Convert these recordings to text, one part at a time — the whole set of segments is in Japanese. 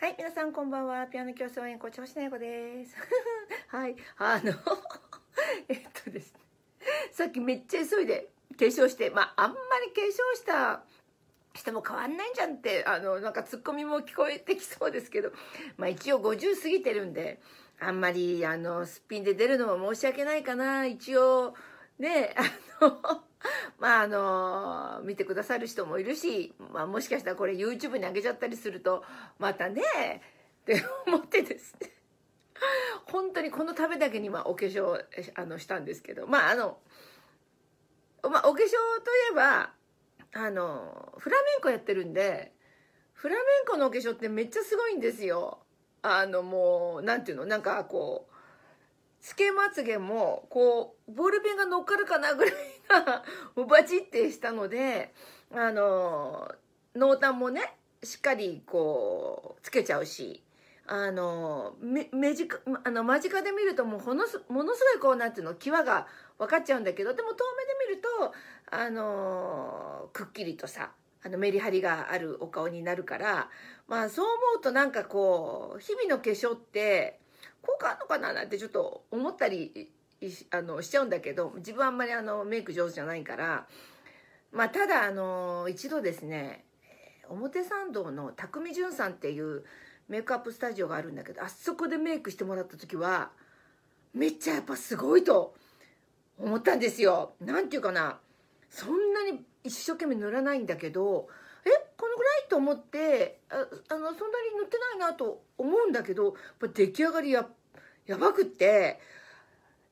はい、皆さんこんばんは。ピアノ教室応援校長し星名です。はい、あの えっとですね、さっきめっちゃ急いで化粧して、まあ、あんまり化粧した人も変わんないんじゃんって、あの、なんかツッコミも聞こえてきそうですけど、まあ一応50過ぎてるんで、あんまり、あの、すっぴんで出るのも申し訳ないかな。一応、ね、あの まああの見てくださる人もいるし、まあ、もしかしたらこれ YouTube に上げちゃったりするとまたねって思ってですね 本当にこのためだけにまあお化粧あのしたんですけどまああの、まあ、お化粧といえばあのフラメンコやってるんでフラメンコのお化粧ってめっちゃすごいんですよ。あのもうんていうのなんかこつけまつげも、こう、ボールペンが乗っかるかなぐらいな、お ばバチってしたので、あの、濃淡もね、しっかりこう、つけちゃうし、あの、め、じく、あの、間近で見るともうものす、ものすごいこう、なんていうの、際が分かっちゃうんだけど、でも遠目で見ると、あの、くっきりとさ、あのメリハリがあるお顔になるから、まあそう思うとなんかこう、日々の化粧って、効果あるのかななんてちょっと思ったりあのしちゃうんだけど自分あんまりあのメイク上手じゃないからまあただあの一度ですね表参道の匠潤さんっていうメイクアップスタジオがあるんだけどあそこでメイクしてもらった時はめっちゃやっぱすごいと思ったんですよ。なんていうかなそんなに一生懸命塗らないんだけどこのぐらいと思ってああのそんなに塗ってないなと思うんだけど出来上がりややばくって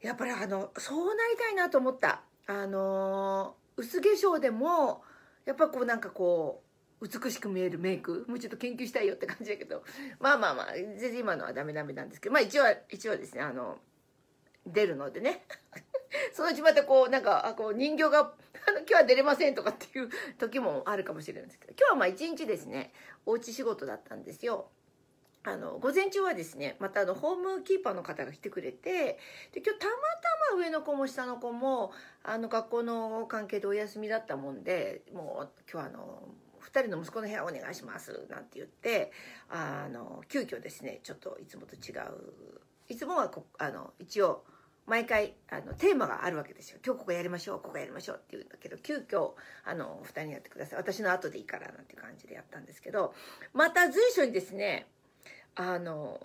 やっぱりあのそうなりたいなと思ったあの薄化粧でもやっぱこうなんかこう美しく見えるメイクもうちょっと研究したいよって感じだけどまあまあまあ全然今のはダメダメなんですけどまあ一応一応ですねあの出るのでね そのうちまたこうなんかあこう人形が あの「今日は出れません」とかっていう時もあるかもしれないんですけど今日はまあ一日ですねおうち仕事だったんですよ。あの午前中はですねまたあのホームキーパーの方が来てくれてで今日たまたま上の子も下の子もあの学校の関係でお休みだったもんでもう今日あの2人の息子の部屋お願いします」なんて言ってあの急遽ですねちょっといつもと違ういつもはこあの一応。毎回あのテーマがあるわけですよ今日ここやりましょうここやりましょうって言うんだけど急遽あの2人やってください私の後でいいからなんて感じでやったんですけどまた随所にですねあの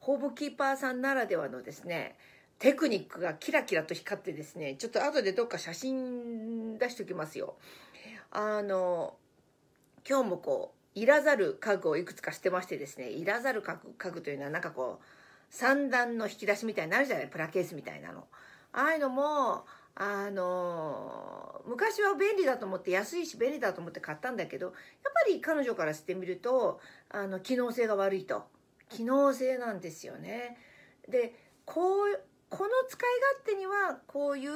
ホームキーパーさんならではのですねテクニックがキラキラと光ってですねちょっと後でどっか写真出しときますよあの今日もこういらざる家具をいくつかしてましてですねいらざる家具家具というのはなんかこう三段の引き出しみたいになるじゃないプラケースみたいなの。ああいうのもあの昔は便利だと思って安いし便利だと思って買ったんだけどやっぱり彼女からしてみるとあの機能性が悪いと機能性なんですよね。でこうこの使い勝手にはこういう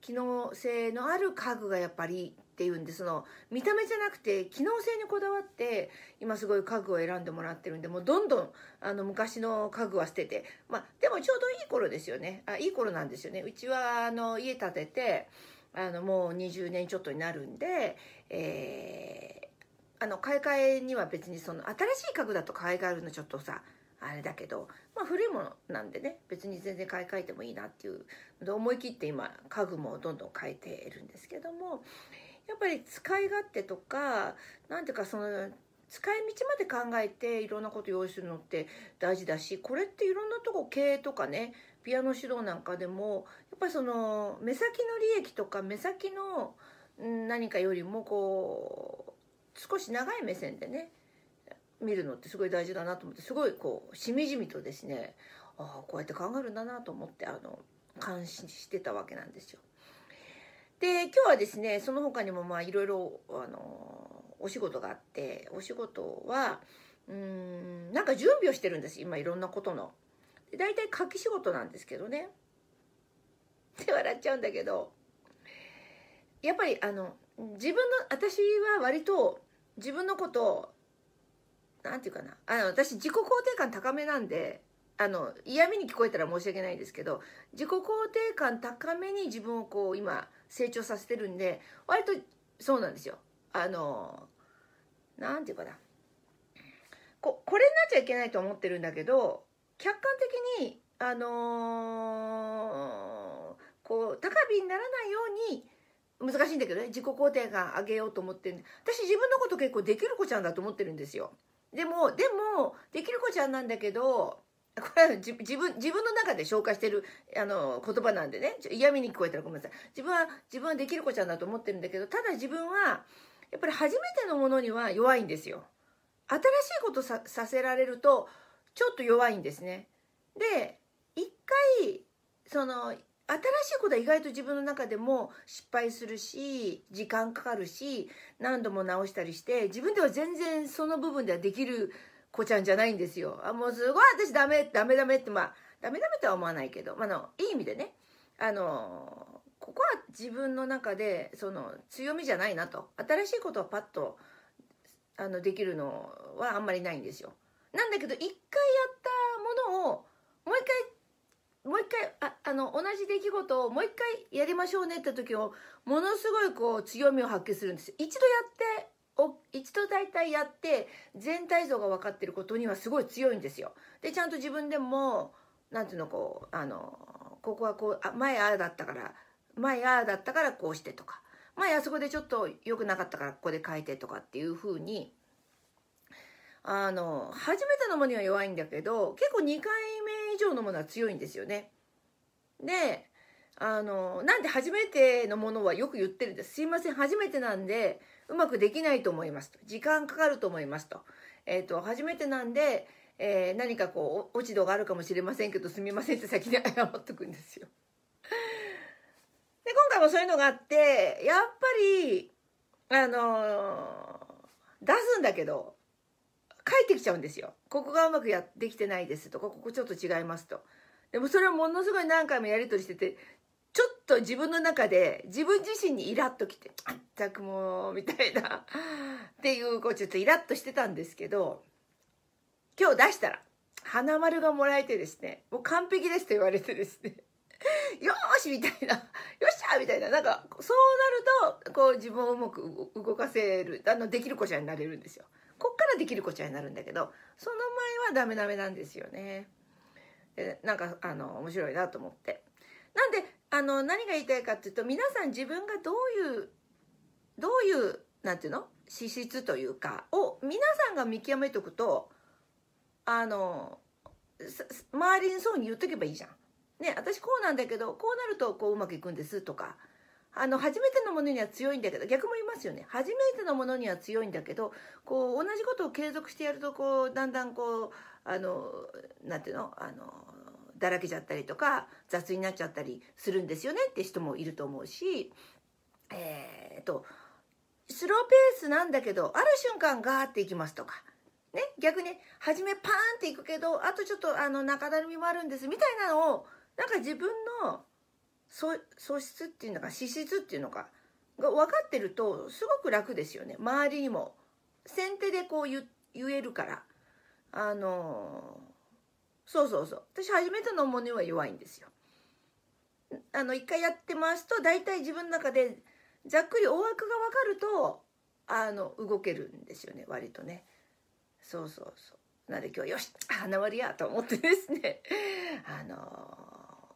機能性のある家具がやっぱりっていうんでその見た目じゃなくて機能性にこだわって今すごい家具を選んでもらってるんでもうどんどんあの昔の家具は捨てて、まあ、でもちょうどいい頃ですよねあいい頃なんですよねうちはあの家建ててあのもう20年ちょっとになるんで、えー、あの買い替えには別にその新しい家具だと買い替えるのちょっとさあれだけど、まあ、古いものなんでね別に全然買い替えてもいいなっていう思い切って今家具もどんどん変えているんですけども、やっぱり使い勝手とか何ていうかその使い道まで考えていろんなこと用意するのって大事だしこれっていろんなとこ経営とかねピアノ指導なんかでもやっぱりその目先の利益とか目先の何かよりもこう少し長い目線でね見るのってすごい大事だなと思ってすごいこうしみじみとですねああこうやって考えるんだなと思ってあの監視してたわけなんですよ。で今日はですねその他にもまあいろいろあのお仕事があってお仕事はうんなんか準備をしてるんです今いろんなことの。大体書き仕事なんですけどね。って笑っちゃうんだけどやっぱりあの自分の私は割と自分のことを何て言うかなあの私自己肯定感高めなんであの嫌味に聞こえたら申し訳ないですけど自己肯定感高めに自分をこう今成長させてるんで割とそうなんですよあの何て言うかなここれになっちゃいけないと思ってるんだけど客観的にあのー、こう高火にならないように難しいんだけどね自己肯定感上げようと思ってる私自分のこと結構できる子ちゃんだと思ってるんですよでもでもできる子ちゃんなんだけどこれは自分、自分の中で紹介してる、あの、言葉なんでね、嫌味に聞こえたらごめんなさい。自分は、自分はできる子ちゃんだと思ってるんだけど、ただ自分は、やっぱり初めてのものには弱いんですよ。新しいことささせられると、ちょっと弱いんですね。で、一回、その、新しいことは意外と自分の中でも失敗するし時間かかるし何度も直したりして自分では全然その部分ではできる子ちゃんじゃないんですよ。あもうすごい私ダメ、ダメダメって、まあ、ダメダメとは思わないけど、まあの、いい意味でね、あの、ここは自分の中で、その、強みじゃないなと。新しいことはパッと、あの、できるのはあんまりないんですよ。なんだけど、一回やったものを、もう一回もう一回ああの同じ出来事をもう一回やりましょうねって時をものすごいこう強みを発揮するんですよ一度やって一度大体やって全体像が分かってることにはすごい強いんですよ。でちゃんと自分でも何ていうのこうあのここはこうあ前ああだったから前ああだったからこうしてとか前あそこでちょっと良くなかったからここで変えてとかっていうふうにあの初めてのものには弱いんだけど結構2回目以上のものは強いんですよね。であのなんで初めてのものはよく言ってるんです。すいません初めてなんでうまくできないと思いますと時間かかると思いますと,、えーと、初めてなんで、えー、何かこう落ち度があるかもしれませんけどすみませんって先に謝っとくんですよ。で今回もそういうのがあってやっぱりあのー、出すんだけど書ってきちゃうんですよ。ここがうまくやできてないですとかここちょっと違いますと。でもそれをものすごい何回もやり取りしててちょっと自分の中で自分自身にイラッときて、あったくもう、みたいな、っていう、こうちょっとイラッとしてたんですけど、今日出したら、花丸がもらえてですね、もう完璧ですと言われてですね、よーしみたいな、よっしゃみたいな、なんか、そうなると、こう自分をうまく動かせる、あの、できる子ちゃんになれるんですよ。こっからできる子ちゃんになるんだけど、その前はダメダメなんですよね。でなんか、あの、面白いなと思って。なんで、あの何が言いたいかっていうと皆さん自分がどういうどういうなんていうの資質というかを皆さんが見極めておくとあの周りにそうに言っとけばいいじゃん。ね、私こうなんだけどこうなるとこううまくいくんですとかあの初めてのものには強いんだけど逆も言いますよね初めてのものには強いんだけどこう同じことを継続してやるとこうだんだんこうあのなんていうのあのだらけちゃったりとか雑になっちゃったりするんですよねって人もいると思うしえー、っとスローペースなんだけどある瞬間ガーっていきますとか。ね、逆に初めパーンっていくけどあとちょっとあの中だるみもあるんですみたいなのをなんか自分の素素質っていうのか資質っていうのかが分かってるとすごく楽ですよね周りにも先手でこう言えるからあのそうそうそう私初めてのものは弱いんですよあの一回やってますと大体自分の中でざっくり大枠が分かるとあの動けるんですよね割とねそうそうそうなので今日よし花割りやと思ってですねあのー、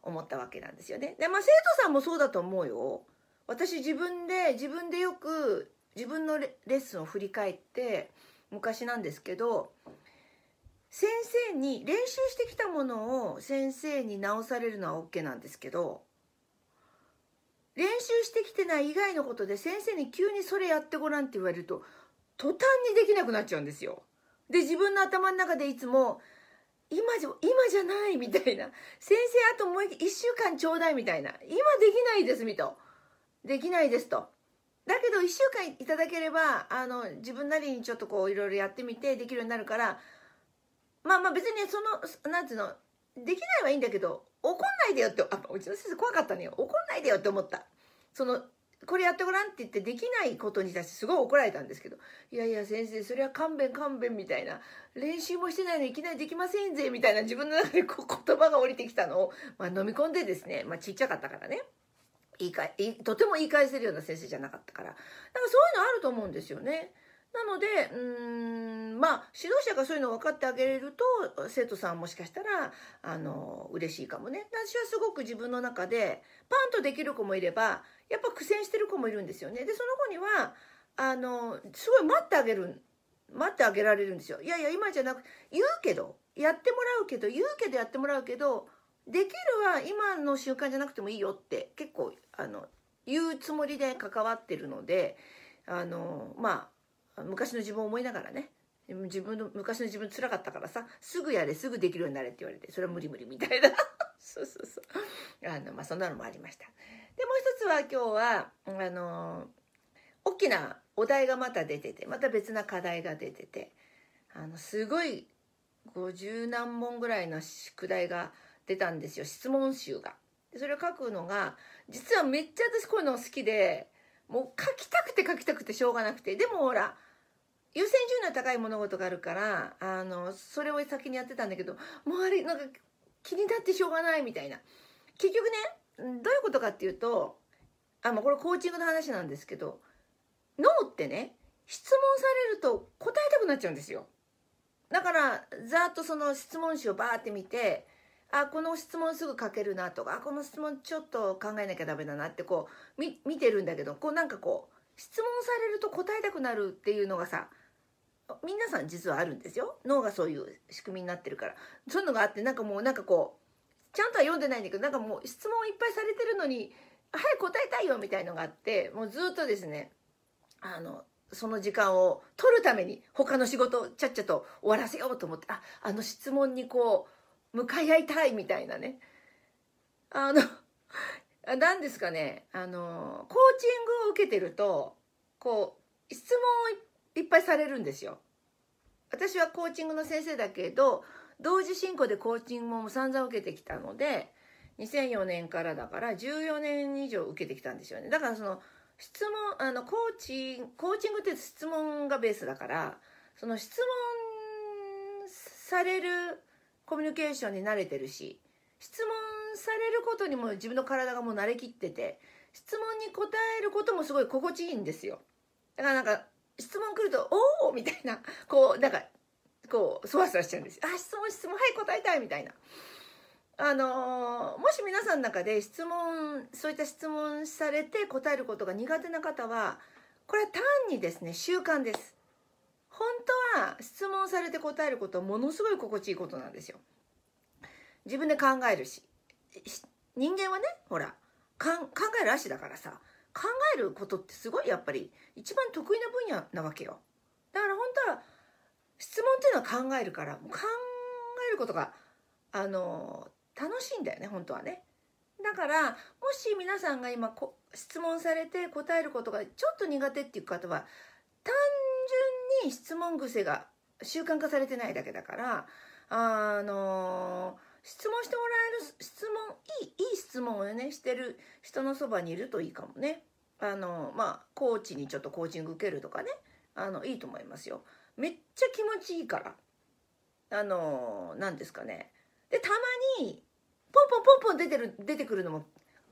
思ったわけなんですよねでまあ生徒さんもそうだと思うよ私自分で自分でよく自分のレッスンを振り返って昔なんですけど先生に練習してきたものを先生に直されるのは OK なんですけど練習してきてない以外のことで先生に急にそれやってごらんって言われると途端にできなくなっちゃうんですよ。で自分の頭の中でいつも今じゃ今じゃないみたいな先生あともう1週間ちょうだいみたいな今できないですみとできないですとだけど1週間いただければあの自分なりにちょっとこういろいろやってみてできるようになるからまあまあ別にそのなんてうのできないはいいんだけど怒んないでよってあうちの先生怖かったのよ怒んないでよって思ったそのこれやってごらんって言ってできないことに対してすごい怒られたんですけどいやいや先生それは勘弁勘弁みたいな練習もしてないのいきなりできませんぜみたいな自分の中でこう言葉が降りてきたのを、まあ、飲み込んでですね、まあ、ちっちゃかったからね言いかとても言い返せるような先生じゃなかったからなんかそういうのあると思うんですよね。なのでうんまあ指導者がそういうのを分かってあげれると生徒さんもしかしたらあの嬉しいかもね私はすごく自分の中でパンとできる子もいればやっぱ苦戦してる子もいるんですよねでその子にはあのすごい待ってあげる待ってあげられるんですよいやいや今じゃなく言うけどやってもらうけど言うけどやってもらうけどできるは今の習慣じゃなくてもいいよって結構あの言うつもりで関わってるのであのまあ昔の自分を思いながらね自分の昔の自分つらかったからさすぐやれすぐできるようになれって言われてそれは無理無理みたいな そうそうそうあの、まあ、そんなのもありましたでもう一つは今日はあの大きなお題がまた出ててまた別な課題が出ててあのすごい50何問ぐらいの宿題が出たんですよ質問集が。それを書くのが実はめっちゃ私こういうの好きでもう書きたくて書きたくてしょうがなくてでもほら優先順位の高い物事があるからあのそれを先にやってたんだけどもうあれなんか気になってしょうがないみたいな結局ねどういうことかっていうとあ、これコーチングの話なんですけど脳ってね質問されると答えたくなっちゃうんですよだからざっとその質問集をバーって見てあこの質問すぐ書けるなとかあこの質問ちょっと考えなきゃダメだなってこう見てるんだけどこうなんかこう質問されると答えたくなるっていうのがさ皆さん実はあるんですよ脳がそういう仕組みになってるからそういうのがあってなんかもうなんかこうちゃんとは読んでないんだけどなんかもう質問いっぱいされてるのに早く答えたいよみたいのがあってもうずっとですねあのその時間を取るために他の仕事をちゃっちゃと終わらせようと思ってああの質問にこう向かい合いたいみたいなねあの何 ですかねあのコーチングを受けてるとこう質問をいっぱいいっぱいされるんですよ私はコーチングの先生だけど同時進行でコーチングも散々受けてきたので2004年からだから14年以上受けてきたんですよねだからその質問あのコーチコーチングって質問がベースだからその質問されるコミュニケーションに慣れてるし質問されることにも自分の体がもう慣れきってて質問に答えることもすごい心地いいんですよだからなんか質問来ると「おお!」みたいなこうなんかこうそわそわしちゃうんですあ質問質問はい答えたいみたいな。あのもし皆さんの中で質問そういった質問されて答えることが苦手な方はこれは単にですね習慣です本当は質問されて答えることはものすごい心地いいことなんですよ自分で考えるし人間はねほら考える足だからさ考えることってすごいやっぱり一番得意な分野なわけよだから本当は質問っていうのは考えるから考えることがあの楽しいんだよね本当はねだからもし皆さんが今こ質問されて答えることがちょっと苦手っていう方は単純に質問癖が習慣化されてないだけだからあのー質問してもらえる質問いいいい質問をねしてる人のそばにいるといいかもねあのまあコーチにちょっとコーチング受けるとかねあのいいと思いますよめっちゃ気持ちいいからあの何ですかねでたまにポンポンポンポン出てる出てくるのも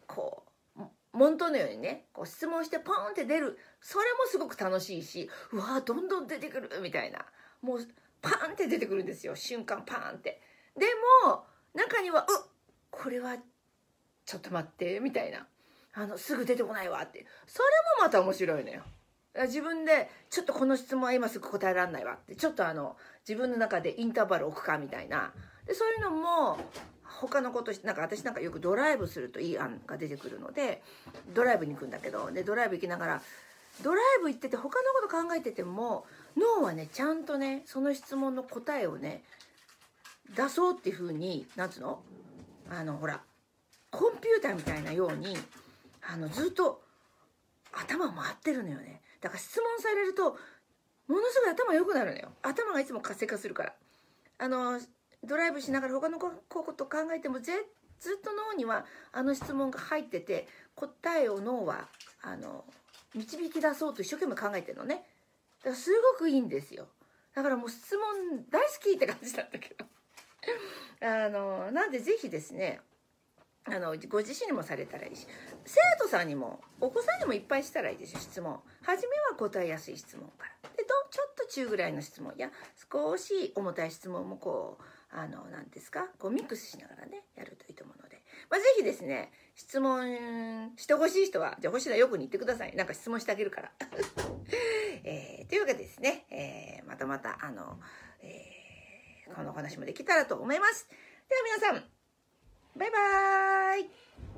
こうんとのようにねこう質問してポンって出るそれもすごく楽しいしうわーどんどん出てくるみたいなもうパンって出てくるんですよ瞬間パンってでも中には、うこれは、ちょっと待って、みたいな。あの、すぐ出てこないわって。それもまた面白いのよ。自分で、ちょっとこの質問は今すぐ答えられないわって。ちょっとあの、自分の中でインターバル置くか、みたいな。で、そういうのも、他のことなんか私なんかよくドライブするといい案が出てくるので、ドライブに行くんだけど、で、ドライブ行きながら、ドライブ行ってて他のこと考えてても脳はねちゃんとねその質問の答えをね出そうっていうふうになんつうのあのほらコンピューターみたいなようにあのずっと頭回ってるのよねだから質問されるとものすごい頭良くなるのよ頭がいつも活性化するからあのドライブしながら他のこと考えてもずっと脳にはあの質問が入ってて答えを脳はあの導き出そうと一生懸命考えてるのねだからすごくいいんですよだからもう質問大好きって感じなんだけど あのなんでぜひですねあのご自身にもされたらいいし生徒さんにもお子さんにもいっぱいしたらいいですよ質問初めは答えやすい質問からでどちょっと中ぐらいの質問や少し重たい質問もこうあの何ですかこうミックスしながらねやるといいと思うので、まあ、ぜひですね質問してほしい人はじゃあ星田よくに言ってくださいなんか質問してあげるから、えー、というわけでですね、えー、またまたあの、えーこの話もできたらと思います。では皆さん、バイバーイ